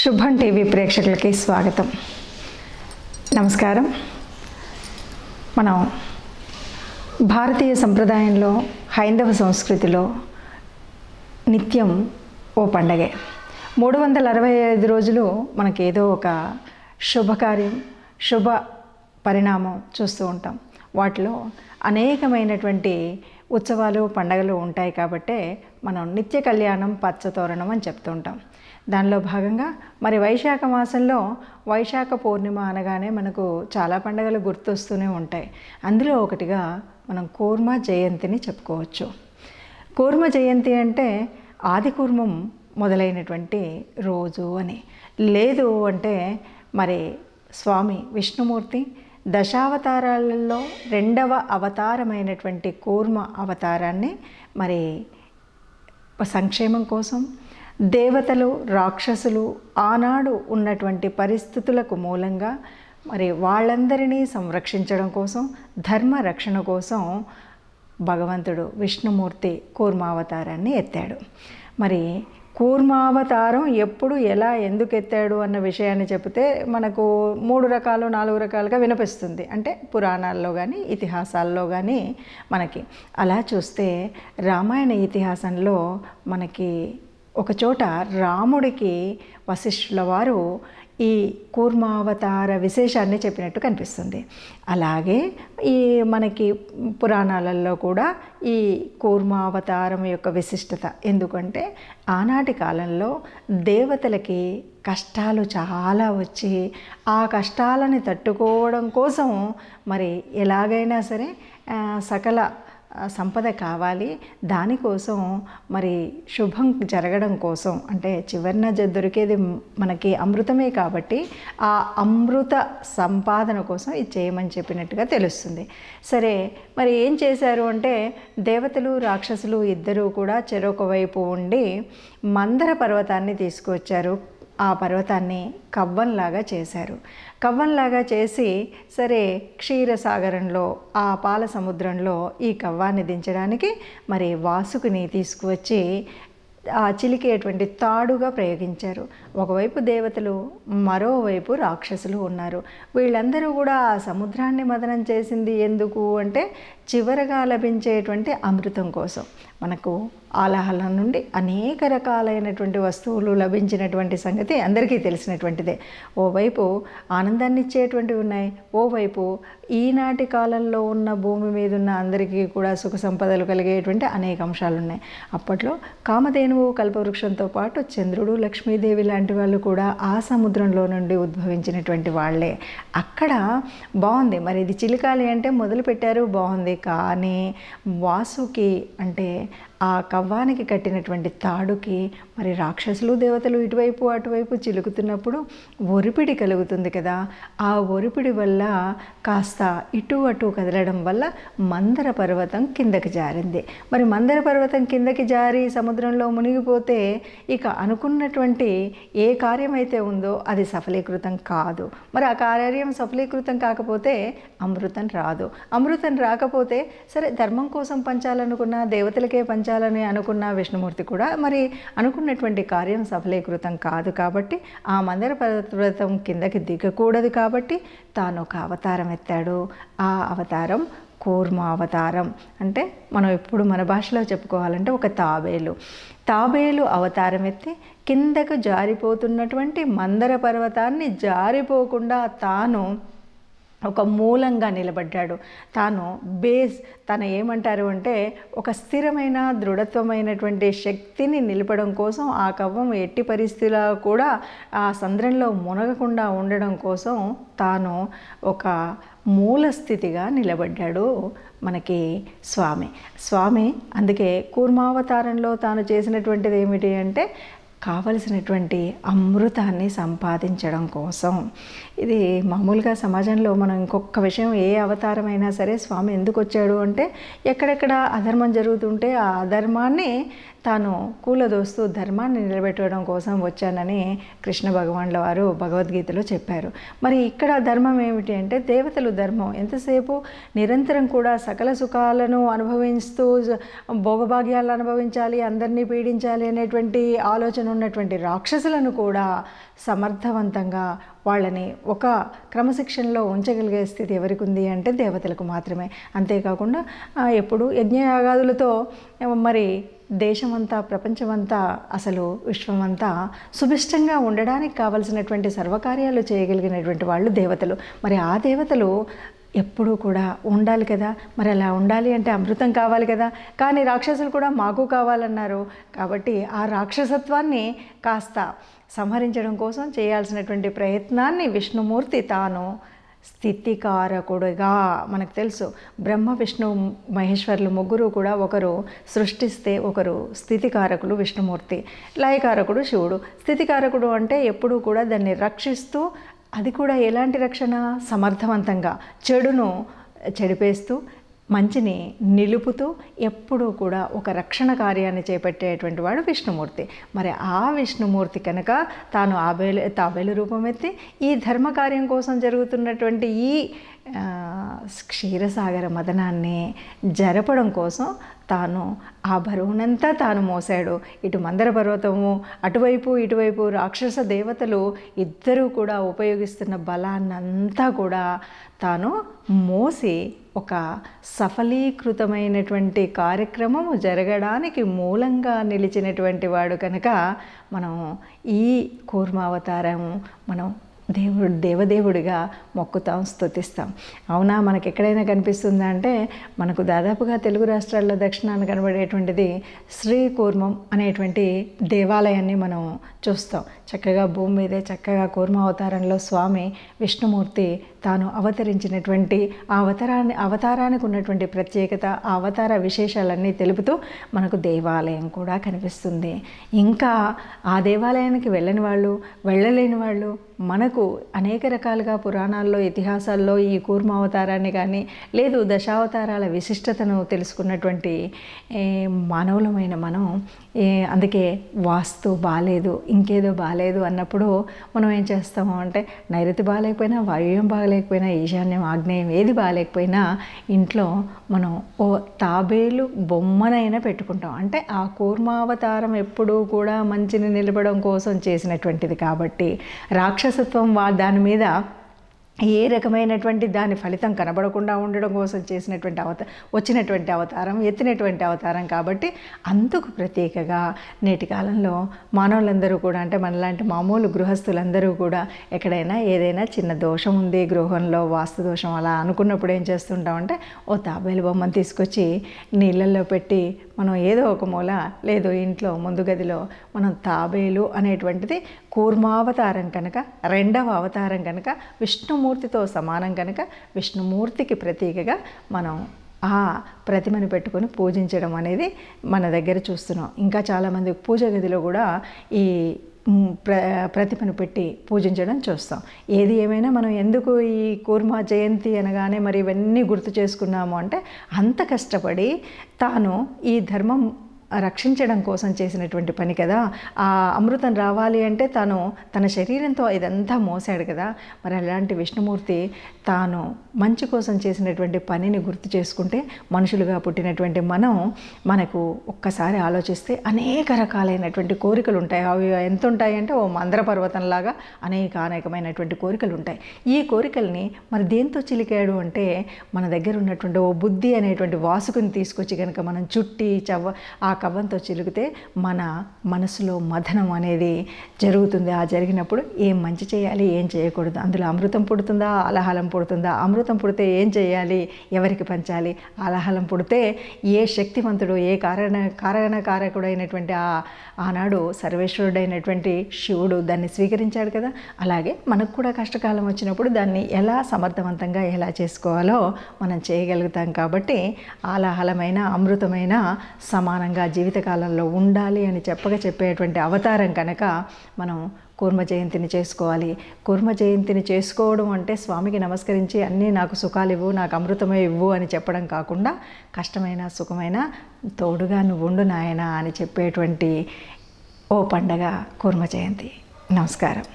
శుభం టీవీ ప్రేక్షకులకి స్వాగతం నమస్కారం మనం భారతీయ సంప్రదాయంలో హైందవ సంస్కృతిలో నిత్యం ఓ పండగే మూడు వందల అరవై ఐదు రోజులు మనకు ఏదో ఒక శుభకార్యం శుభ పరిణామం చూస్తూ ఉంటాం వాటిలో అనేకమైనటువంటి ఉత్సవాలు పండగలు ఉంటాయి కాబట్టే మనం నిత్య కళ్యాణం పచ్చతోరణం అని చెప్తూ ఉంటాం దానిలో భాగంగా మరి వైశాఖ మాసంలో వైశాఖ పూర్ణిమ అనగానే మనకు చాలా పండుగలు గుర్తొస్తూనే ఉంటాయి అందులో ఒకటిగా మనం కూర్మ జయంతిని చెప్పుకోవచ్చు కూర్మ జయంతి అంటే ఆది కూర్మం మొదలైనటువంటి రోజు అని లేదు అంటే మరి స్వామి విష్ణుమూర్తి దశావతారాలలో రెండవ అవతారమైనటువంటి కూర్మ అవతారాన్ని మరి సంక్షేమం కోసం దేవతలు రాక్షసులు ఆనాడు ఉన్నటువంటి పరిస్థితులకు మూలంగా మరి వాళ్ళందరినీ సంరక్షించడం కోసం ధర్మ రక్షణ కోసం భగవంతుడు విష్ణుమూర్తి కూర్మావతారాన్ని ఎత్తాడు మరి కూర్మావతారం ఎప్పుడు ఎలా ఎందుకు ఎత్తాడు అన్న విషయాన్ని చెబితే మనకు మూడు రకాలు నాలుగు రకాలుగా వినిపిస్తుంది అంటే పురాణాల్లో కానీ ఇతిహాసాల్లో కానీ మనకి అలా చూస్తే రామాయణ ఇతిహాసంలో మనకి ఒకచోట రాముడికి వశిష్ఠుల వారు ఈ కూర్మావతార విశేషాన్ని చెప్పినట్టు కనిపిస్తుంది అలాగే ఈ మనకి పురాణాలలో కూడా ఈ కూర్మావతారం యొక్క విశిష్టత ఎందుకంటే ఆనాటి కాలంలో దేవతలకి కష్టాలు చాలా వచ్చి ఆ కష్టాలని తట్టుకోవడం కోసం మరి ఎలాగైనా సరే సకల సంపద కావాలి దానికోసం మరి శుభం జరగడం కోసం అంటే చివరిన దొరికేది మనకి అమృతమే కాబట్టి ఆ అమృత సంపాదన కోసం ఇది చేయమని చెప్పినట్టుగా తెలుస్తుంది సరే మరి ఏం చేశారు అంటే దేవతలు రాక్షసులు ఇద్దరూ కూడా చెరొక వైపు ఉండి మందర పర్వతాన్ని తీసుకువచ్చారు ఆ పర్వతాన్ని కవ్వంలాగా చేశారు కవ్వంలాగా చేసి సరే క్షీరసాగరంలో ఆ పాల సముద్రంలో ఈ కవ్వాన్ని దించడానికి మరి వాసుకుని తీసుకువచ్చి ఆ చిలికేటువంటి తాడుగా ప్రయోగించారు ఒకవైపు దేవతలు మరోవైపు రాక్షసులు ఉన్నారు వీళ్ళందరూ కూడా ఆ సముద్రాన్ని మదనం చేసింది ఎందుకు అంటే చివరగా లభించేటువంటి అమృతం కోసం మనకు ఆలహల నుండి అనేక రకాలైనటువంటి వస్తువులు లభించినటువంటి సంగతి అందరికీ తెలిసినటువంటిదే ఓవైపు ఆనందాన్ని ఇచ్చేటువంటివి ఉన్నాయి ఓవైపు ఈనాటి కాలంలో ఉన్న భూమి మీద ఉన్న అందరికీ కూడా సుఖ సంపదలు కలిగేటువంటి అనేక అంశాలు ఉన్నాయి అప్పట్లో కామధేనువు కల్పవృక్షంతో పాటు చంద్రుడు లక్ష్మీదేవి లాంటి వాళ్ళు కూడా ఆ సముద్రంలో నుండి ఉద్భవించినటువంటి వాళ్ళే అక్కడ బాగుంది మరి ఇది చిలికాలి అంటే మొదలు పెట్టారు బాగుంది కానీ వాసుకి అంటే ఆ కవ్వానికి కట్టినటువంటి తాడుకి మరి రాక్షసులు దేవతలు ఇటువైపు అటువైపు చిలుకుతున్నప్పుడు ఒరిపిడి కలుగుతుంది కదా ఆ ఒరిపిడి వల్ల కాస్త ఇటు అటు కదలడం వల్ల మందర పర్వతం కిందకి జారింది మరి మందర పర్వతం కిందకి జారి సముద్రంలో మునిగిపోతే ఇక అనుకున్నటువంటి ఏ కార్యమైతే ఉందో అది సఫలీకృతం కాదు మరి ఆ కార్యం సఫలీకృతం కాకపోతే అమృతం రాదు అమృతం రాకపోతే సరే ధర్మం కోసం పంచాలనుకున్న దేవతలకే పంచ సాధించాలని అనుకున్న విష్ణుమూర్తి కూడా మరి అనుకున్నటువంటి కార్యం సఫలీకృతం కాదు కాబట్టి ఆ మందిర పర్వతం కిందకి దిగకూడదు కాబట్టి తాను ఒక అవతారం ఎత్తాడు ఆ అవతారం కూర్మ అవతారం అంటే మనం ఇప్పుడు మన భాషలో చెప్పుకోవాలంటే ఒక తాబేలు తాబేలు అవతారం ఎత్తి కిందకు జారిపోతున్నటువంటి మందర పర్వతాన్ని జారిపోకుండా తాను ఒక మూలంగా నిలబడ్డాడు తాను బేస్ తన ఏమంటారు అంటే ఒక స్థిరమైన దృఢత్వమైనటువంటి శక్తిని నిలపడం కోసం ఆ కవ్వం ఎట్టి పరిస్థితిలో కూడా ఆ సంద్రంలో మునగకుండా ఉండడం కోసం తాను ఒక మూల స్థితిగా నిలబడ్డాడు మనకి స్వామి స్వామి అందుకే కూర్మావతారంలో తాను చేసినటువంటిది ఏమిటి అంటే కావలసినటువంటి అమృతాన్ని సంపాదించడం కోసం ఇది మామూలుగా సమాజంలో మనం ఇంకొక విషయం ఏ అవతారమైనా సరే స్వామి ఎందుకు వచ్చాడు అంటే ఎక్కడెక్కడ అధర్మం జరుగుతుంటే ఆ అధర్మాన్ని తాను కూలదోస్తూ ధర్మాన్ని నిలబెట్టడం కోసం వచ్చానని కృష్ణ భగవాన్ల వారు భగవద్గీతలో చెప్పారు మరి ఇక్కడ ధర్మం ఏమిటి అంటే దేవతలు ధర్మం ఎంతసేపు నిరంతరం కూడా సకల సుఖాలను అనుభవిస్తూ భోగభాగ్యాలను అనుభవించాలి అందరినీ పీడించాలి అనేటువంటి ఆలోచన ఉన్నటువంటి రాక్షసులను కూడా సమర్థవంతంగా వాళ్ళని ఒక క్రమశిక్షణలో ఉంచగలిగే స్థితి ఎవరికి ఉంది అంటే దేవతలకు మాత్రమే అంతేకాకుండా ఎప్పుడు యజ్ఞయాగాదులతో మరి దేశమంతా ప్రపంచమంతా అసలు విశ్వమంతా సుభిష్టంగా ఉండడానికి కావలసినటువంటి సర్వకార్యాలు చేయగలిగినటువంటి వాళ్ళు దేవతలు మరి ఆ దేవతలు ఎప్పుడూ కూడా ఉండాలి కదా మరి అలా ఉండాలి అంటే అమృతం కావాలి కదా కానీ రాక్షసులు కూడా మాకు కావాలన్నారు కాబట్టి ఆ రాక్షసత్వాన్ని కాస్త సంహరించడం కోసం చేయాల్సినటువంటి ప్రయత్నాన్ని విష్ణుమూర్తి తాను స్థితికారకుడుగా మనకు తెలుసు బ్రహ్మ విష్ణు మహేశ్వర్లు ముగ్గురు కూడా ఒకరు సృష్టిస్తే ఒకరు స్థితికారకులు విష్ణుమూర్తి లయకారకుడు శివుడు స్థితికారకుడు అంటే ఎప్పుడూ కూడా దాన్ని రక్షిస్తూ అది కూడా ఎలాంటి రక్షణ సమర్థవంతంగా చెడును చెడిపేస్తూ మంచిని నిలుపుతూ ఎప్పుడూ కూడా ఒక రక్షణ కార్యాన్ని చేపట్టేటువంటి వాడు విష్ణుమూర్తి మరి ఆ విష్ణుమూర్తి కనుక తాను ఆబేలు తాబేలు రూపమెత్తి ఈ ధర్మకార్యం కోసం జరుగుతున్నటువంటి ఈ క్షీరసాగర మదనాన్ని జరపడం కోసం తాను ఆ బరువునంతా తాను మోసాడు ఇటు మందర పర్వతము అటువైపు ఇటువైపు రాక్షస దేవతలు ఇద్దరూ కూడా ఉపయోగిస్తున్న బలాన్నంతా కూడా తాను మోసి ఒక సఫలీకృతమైనటువంటి కార్యక్రమము జరగడానికి మూలంగా నిలిచినటువంటి వాడు కనుక మనం ఈ కూర్మావతారము మనం దేవుడు దేవదేవుడిగా మొక్కుతాం స్థుతిస్తాం అవునా మనకి ఎక్కడైనా కనిపిస్తుందా అంటే మనకు దాదాపుగా తెలుగు రాష్ట్రాల్లో దక్షిణాన కనబడేటువంటిది శ్రీ కూర్మం అనేటువంటి దేవాలయాన్ని మనం చూస్తాం చక్కగా భూమి మీదే చక్కగా కూర్మ అవతారంలో స్వామి విష్ణుమూర్తి తాను అవతరించినటువంటి ఆ అవతారాన్ని అవతారానికి ఉన్నటువంటి ప్రత్యేకత ఆ అవతార విశేషాలన్నీ తెలుపుతూ మనకు దేవాలయం కూడా కనిపిస్తుంది ఇంకా ఆ దేవాలయానికి వెళ్ళని వాళ్ళు వెళ్ళలేని వాళ్ళు మనకు మనకు అనేక రకాలుగా పురాణాల్లో ఇతిహాసాల్లో ఈ కూర్మావతారాన్ని కానీ లేదు దశావతారాల విశిష్టతను తెలుసుకున్నటువంటి మానవులమైన మనం అందుకే వాస్తు బాగాలేదు ఇంకేదో బాగాలేదు అన్నప్పుడు మనం ఏం చేస్తాము అంటే నైరుతి బాగాలేకపోయినా వాయువ్యం బాగాలేకపోయినా ఈశాన్యం ఆగ్నేయం ఏది బాగాలేకపోయినా ఇంట్లో మనం ఓ తాబేలు బొమ్మనైనా పెట్టుకుంటాం అంటే ఆ కూర్మావతారం ఎప్పుడూ కూడా మంచిని నిలబడం కోసం చేసినటువంటిది కాబట్టి రాక్షసత్వం దాని మీద ఏ రకమైనటువంటి దాని ఫలితం కనబడకుండా ఉండడం కోసం చేసినటువంటి అవత వచ్చినటువంటి అవతారం ఎత్తినటువంటి అవతారం కాబట్టి అందుకు ప్రత్యేకగా నేటి కాలంలో మానవులందరూ కూడా అంటే మనలాంటి మామూలు గృహస్థులందరూ కూడా ఎక్కడైనా ఏదైనా చిన్న దోషం ఉంది గృహంలో వాస్తు దోషం అలా అనుకున్నప్పుడు ఏం చేస్తుంటామంటే ఓ తాబేలు బొమ్మను తీసుకొచ్చి నీళ్ళల్లో పెట్టి మనం ఏదో ఒక మూల లేదు ఇంట్లో ముందు గదిలో మనం తాబేలు అనేటువంటిది కూర్మావతారం కనుక రెండవ అవతారం కనుక విష్ణుమూర్తితో సమానం కనుక విష్ణుమూర్తికి ప్రతీకగా మనం ఆ ప్రతిమను పెట్టుకొని పూజించడం అనేది మన దగ్గర చూస్తున్నాం ఇంకా చాలామంది పూజ గదిలో కూడా ఈ ప్ర ప్రతిమను పెట్టి పూజించడం చూస్తాం ఏది ఏమైనా మనం ఎందుకు ఈ కూర్మ జయంతి అనగానే మరి ఇవన్నీ గుర్తు చేసుకున్నాము అంటే అంత కష్టపడి తాను ఈ ధర్మం రక్షించడం కోసం చేసినటువంటి పని కదా ఆ అమృతం రావాలి అంటే తాను తన శరీరంతో ఇదంతా మోసాడు కదా మరి అలాంటి విష్ణుమూర్తి తాను మంచి కోసం చేసినటువంటి పనిని గుర్తు చేసుకుంటే మనుషులుగా పుట్టినటువంటి మనం మనకు ఒక్కసారి ఆలోచిస్తే అనేక రకాలైనటువంటి కోరికలు ఉంటాయి అవి ఎంత ఉంటాయంటే ఓ మందర పర్వతంలాగా అనేక అనేకమైనటువంటి కోరికలు ఉంటాయి ఈ కోరికల్ని మరి దేంతో చిలికాడు అంటే మన దగ్గర ఉన్నటువంటి ఓ బుద్ధి అనేటువంటి వాసుకుని తీసుకొచ్చి కనుక మనం చుట్టి చవ్వ ఆ కవ్వంతో చిలికితే మన మనసులో మథనం అనేది జరుగుతుంది ఆ జరిగినప్పుడు ఏం మంచి చేయాలి ఏం చేయకూడదు అందులో అమృతం పుడుతుందా అలహాలం పుడుతుందా అమృతం పుడితే ఏం చేయాలి ఎవరికి పంచాలి అలహాలం పుడితే ఏ శక్తివంతుడు ఏ కారణ కారణకారకుడైనటువంటి ఆ ఆనాడు సర్వేశ్వరుడైనటువంటి శివుడు దాన్ని స్వీకరించాడు కదా అలాగే మనకు కూడా కష్టకాలం వచ్చినప్పుడు దాన్ని ఎలా సమర్థవంతంగా ఎలా చేసుకోవాలో మనం చేయగలుగుతాం కాబట్టి ఆలాహలమైన అమృతమైన సమానంగా జీవితకాలంలో ఉండాలి అని చెప్పక చెప్పేటువంటి అవతారం కనుక మనం కూర్మ జయంతిని చేసుకోవాలి కూర్మ జయంతిని చేసుకోవడం అంటే స్వామికి నమస్కరించి అన్నీ నాకు సుఖాలు ఇవ్వు నాకు అమృతమే ఇవ్వు అని చెప్పడం కాకుండా కష్టమైన సుఖమైన తోడుగా నువ్వు ఉండు నాయన అని చెప్పేటువంటి ఓ పండగ కూర్మ జయంతి నమస్కారం